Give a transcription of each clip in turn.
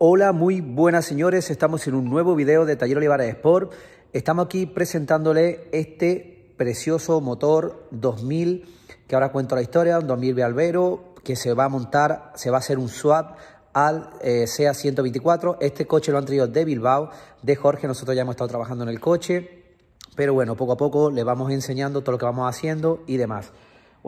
Hola, muy buenas señores, estamos en un nuevo video de Taller Olivares Sport. Estamos aquí presentándole este precioso motor 2000, que ahora cuento la historia, un 2000 Albero que se va a montar, se va a hacer un swap al eh, SEA 124. Este coche lo han traído de Bilbao, de Jorge, nosotros ya hemos estado trabajando en el coche, pero bueno, poco a poco le vamos enseñando todo lo que vamos haciendo y demás.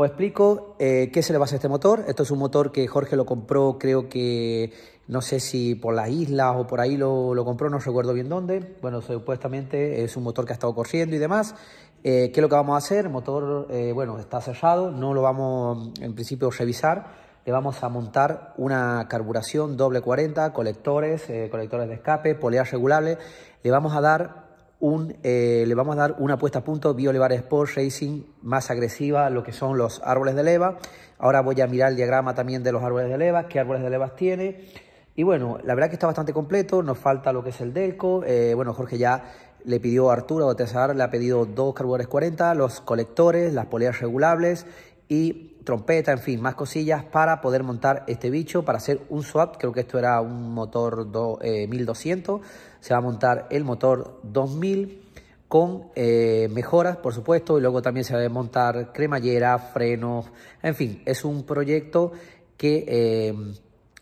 Os explico eh, qué se le va a hacer este motor. Esto es un motor que Jorge lo compró, creo que, no sé si por las islas o por ahí lo, compró, no recuerdo bien dónde. Bueno, supuestamente es un motor que ha estado corriendo y demás. Eh, ¿Qué es lo que vamos a hacer? El motor, eh, bueno, está cerrado, no lo vamos en principio a revisar. Le vamos a montar una carburación doble 40, colectores, colectores de escape, poleas regulables. Le vamos a dar un, eh, le vamos a dar una puesta a punto BioLevar Sport Racing más agresiva, lo que son los árboles de leva. Ahora voy a mirar el diagrama también de los árboles de leva, qué árboles de levas tiene. Y bueno, la verdad que está bastante completo, nos falta lo que es el Delco. Eh, bueno, Jorge ya le pidió a Arturo Tesar, le ha pedido dos carburadores 40, los colectores, las poleas regulables y trompeta, en fin, más cosillas para poder montar este bicho, para hacer un swap, creo que esto era un motor 1200, eh, se va a montar el motor 2000 con eh, mejoras, por supuesto, y luego también se va a montar cremallera, frenos, en fin, es un proyecto que... Eh,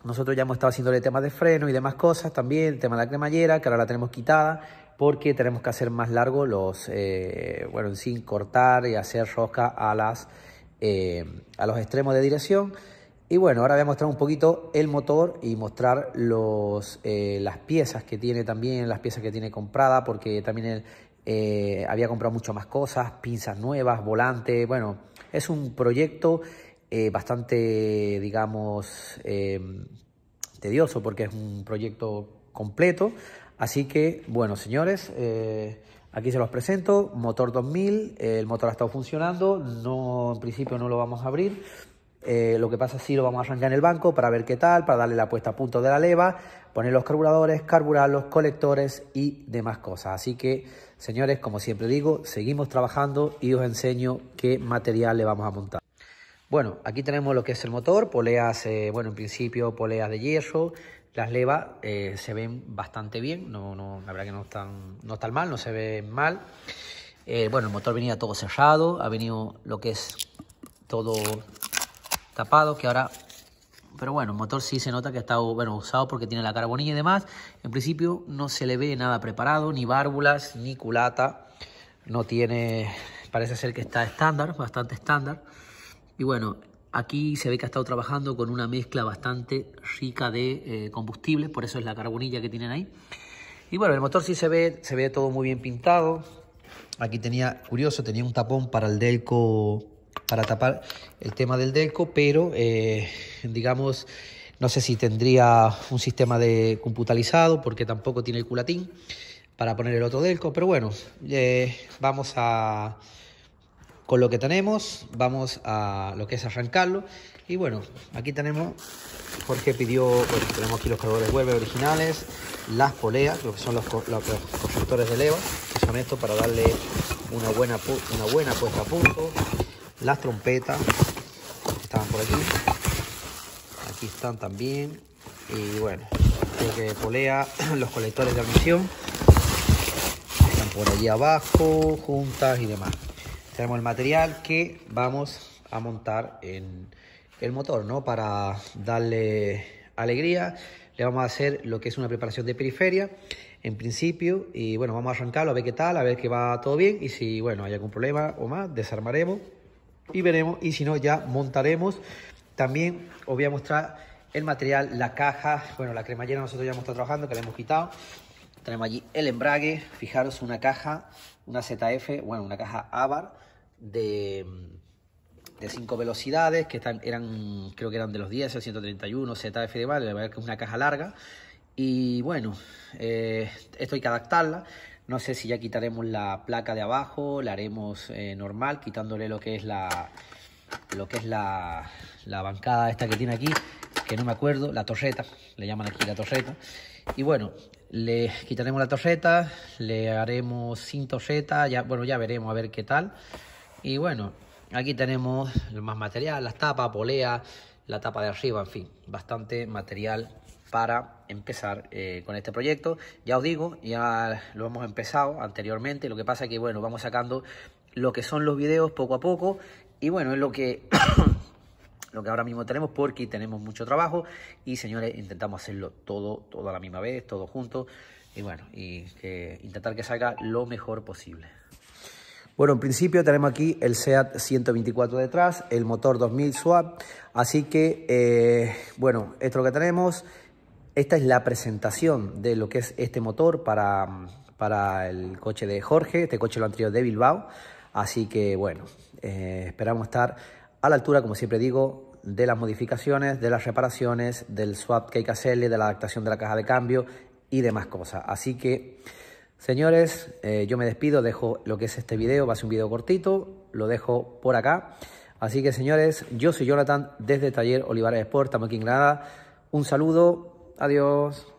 nosotros ya hemos estado haciéndole temas de freno y demás cosas también, el tema de la cremallera, que ahora la tenemos quitada, porque tenemos que hacer más largo los, bueno, en cortar y hacer rosca a las eh, a los extremos de dirección. Y bueno, ahora voy a mostrar un poquito el motor y mostrar los, eh, las piezas que tiene también, las piezas que tiene comprada, porque también él eh, había comprado mucho más cosas, pinzas nuevas, volante. Bueno, es un proyecto bastante, digamos, tedioso porque es un proyecto completo. Así que, bueno, señores, Aquí se los presento, motor 2000, el motor ha estado funcionando, no, en principio no lo vamos a abrir, eh, lo que pasa es sí, lo vamos a arrancar en el banco para ver qué tal, para darle la puesta a punto de la leva, poner los carburadores, carburar los colectores y demás cosas. Así que, señores, como siempre digo, seguimos trabajando y os enseño qué material le vamos a montar. Bueno, aquí tenemos lo que es el motor, poleas, eh, bueno, en principio poleas de yeso, las levas eh, se ven bastante bien, no, no, la verdad que no están, no están mal, no se ven mal. Eh, bueno, el motor venía todo cerrado, ha venido lo que es todo tapado, que ahora... Pero bueno, el motor sí se nota que está bueno, usado porque tiene la carbonilla y demás. En principio no se le ve nada preparado, ni válvulas, ni culata. No tiene... Parece ser que está estándar, bastante estándar. Y bueno, Aquí se ve que ha estado trabajando con una mezcla bastante rica de eh, combustible, por eso es la carbonilla que tienen ahí. Y bueno, el motor sí se ve, se ve todo muy bien pintado. Aquí tenía, curioso, tenía un tapón para el Delco, para tapar el tema del Delco, pero eh, digamos, no sé si tendría un sistema de computalizado, porque tampoco tiene el culatín para poner el otro Delco, pero bueno, eh, vamos a con lo que tenemos. Vamos a lo que es arrancarlo. Y bueno, aquí tenemos, Jorge pidió, tenemos aquí los cargadores web originales, las poleas, lo que son los, constructores de leva, que son esto para darle una buena, una buena puesta a punto, las trompetas, que estaban por aquí, aquí están también, y bueno, que polea, los colectores de admisión, están por allí abajo, juntas y demás tenemos el material que vamos a montar en el motor, ¿no? Para darle alegría, le vamos a hacer lo que es una preparación de periferia, en principio, y bueno, vamos a arrancarlo a ver qué tal, a ver que va todo bien, y si, bueno, hay algún problema o más, desarmaremos y veremos, y si no, ya montaremos. También os voy a mostrar el material, la caja, bueno, la cremallera nosotros ya hemos estado trabajando, que la hemos quitado. Tenemos allí el embrague, fijaros, una caja, una ZF, bueno, una caja Avar, de, 5 cinco velocidades, que están, eran, creo que eran de los 10, el 131, ZF de vale, la verdad que es una caja larga. Y bueno, eh, esto hay que adaptarla. No sé si ya quitaremos la placa de abajo, la haremos eh, normal, quitándole lo que es la lo que es la, la, bancada esta que tiene aquí, que no me acuerdo, la torreta, le llaman aquí la torreta. Y bueno, le quitaremos la torreta, le haremos sin torreta, ya, bueno, ya veremos a ver qué tal. Y bueno, aquí tenemos más material, las tapas, polea, la tapa de arriba, en fin, bastante material para empezar eh, con este proyecto. Ya os digo, ya lo hemos empezado anteriormente, lo que pasa es que, bueno, vamos sacando lo que son los videos poco a poco y bueno, es lo que... lo que ahora mismo tenemos porque tenemos mucho trabajo y señores intentamos hacerlo todo todo a la misma vez todo junto. y bueno y que intentar que salga lo mejor posible bueno, en principio tenemos aquí el SEAT 124 detrás, el motor 2000 Swap, así que, eh, bueno, esto es lo que tenemos. Esta es la presentación de lo que es este motor para, para el coche de Jorge, este coche lo han traído de Bilbao, así que, bueno, eh, esperamos estar a la altura, como siempre digo, de las modificaciones, de las reparaciones, del swap que hay que hacerle, de la adaptación de la caja de cambio y demás cosas. Así que... Señores, eh, yo me despido, dejo lo que es este video, va a ser un video cortito, lo dejo por acá. Así que señores, yo soy Jonathan desde Taller Olivares Sport, estamos aquí en Granada. Un saludo, adiós.